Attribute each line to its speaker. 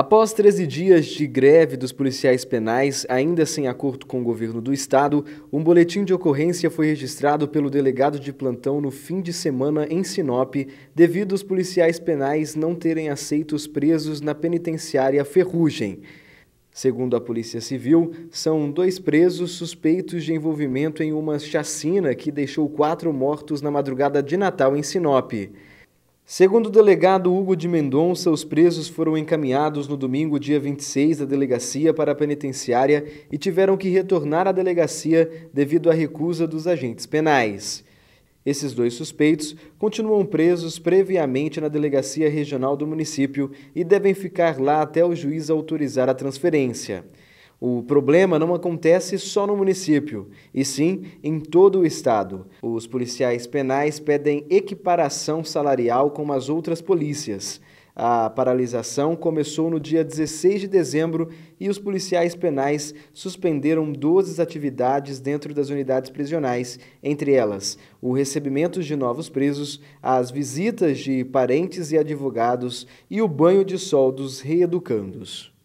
Speaker 1: Após 13 dias de greve dos policiais penais, ainda sem acordo com o governo do estado, um boletim de ocorrência foi registrado pelo delegado de plantão no fim de semana em Sinop, devido aos policiais penais não terem aceito os presos na penitenciária Ferrugem. Segundo a Polícia Civil, são dois presos suspeitos de envolvimento em uma chacina que deixou quatro mortos na madrugada de Natal em Sinop. Segundo o delegado Hugo de Mendonça, os presos foram encaminhados no domingo, dia 26, da delegacia para a penitenciária e tiveram que retornar à delegacia devido à recusa dos agentes penais. Esses dois suspeitos continuam presos previamente na delegacia regional do município e devem ficar lá até o juiz autorizar a transferência. O problema não acontece só no município, e sim em todo o estado. Os policiais penais pedem equiparação salarial com as outras polícias. A paralisação começou no dia 16 de dezembro e os policiais penais suspenderam 12 atividades dentro das unidades prisionais, entre elas o recebimento de novos presos, as visitas de parentes e advogados e o banho de sol dos reeducandos.